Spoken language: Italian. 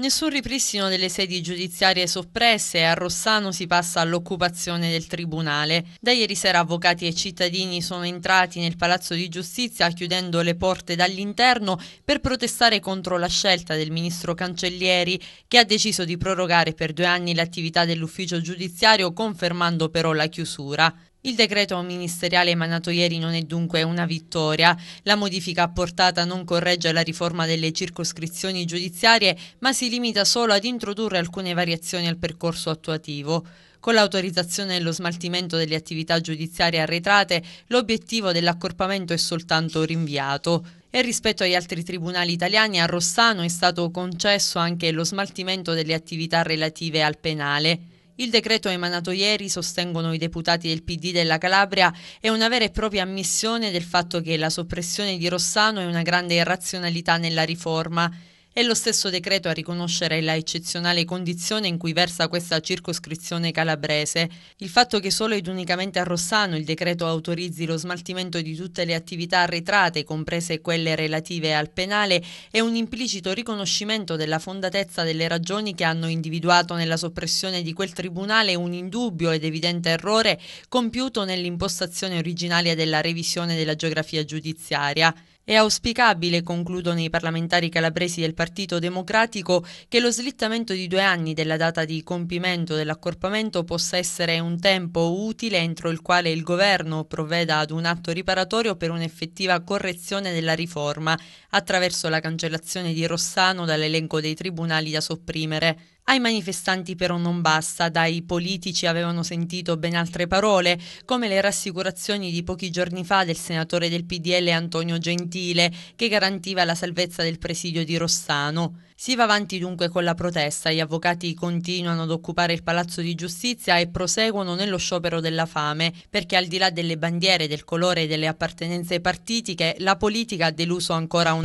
Nessun ripristino delle sedi giudiziarie soppresse e a Rossano si passa all'occupazione del Tribunale. Da ieri sera avvocati e cittadini sono entrati nel Palazzo di Giustizia chiudendo le porte dall'interno per protestare contro la scelta del ministro Cancellieri che ha deciso di prorogare per due anni l'attività dell'ufficio giudiziario confermando però la chiusura. Il decreto ministeriale emanato ieri non è dunque una vittoria. La modifica apportata non corregge la riforma delle circoscrizioni giudiziarie, ma si limita solo ad introdurre alcune variazioni al percorso attuativo. Con l'autorizzazione e lo smaltimento delle attività giudiziarie arretrate, l'obiettivo dell'accorpamento è soltanto rinviato. E rispetto agli altri tribunali italiani, a Rossano è stato concesso anche lo smaltimento delle attività relative al penale. Il decreto emanato ieri, sostengono i deputati del PD della Calabria, è una vera e propria ammissione del fatto che la soppressione di Rossano è una grande irrazionalità nella riforma. È lo stesso decreto a riconoscere la eccezionale condizione in cui versa questa circoscrizione calabrese. Il fatto che solo ed unicamente a Rossano il decreto autorizzi lo smaltimento di tutte le attività arretrate, comprese quelle relative al penale, è un implicito riconoscimento della fondatezza delle ragioni che hanno individuato nella soppressione di quel tribunale un indubbio ed evidente errore compiuto nell'impostazione originaria della revisione della geografia giudiziaria. È auspicabile, concludono i parlamentari calabresi del Partito Democratico, che lo slittamento di due anni della data di compimento dell'accorpamento possa essere un tempo utile entro il quale il governo provveda ad un atto riparatorio per un'effettiva correzione della riforma, attraverso la cancellazione di Rossano dall'elenco dei tribunali da sopprimere. Ai manifestanti però non basta, dai politici avevano sentito ben altre parole, come le rassicurazioni di pochi giorni fa del senatore del PDL Antonio Gentile, che garantiva la salvezza del presidio di Rossano. Si va avanti dunque con la protesta, gli avvocati continuano ad occupare il Palazzo di Giustizia e proseguono nello sciopero della fame, perché al di là delle bandiere, del colore e delle appartenenze partitiche, la politica ha deluso ancora un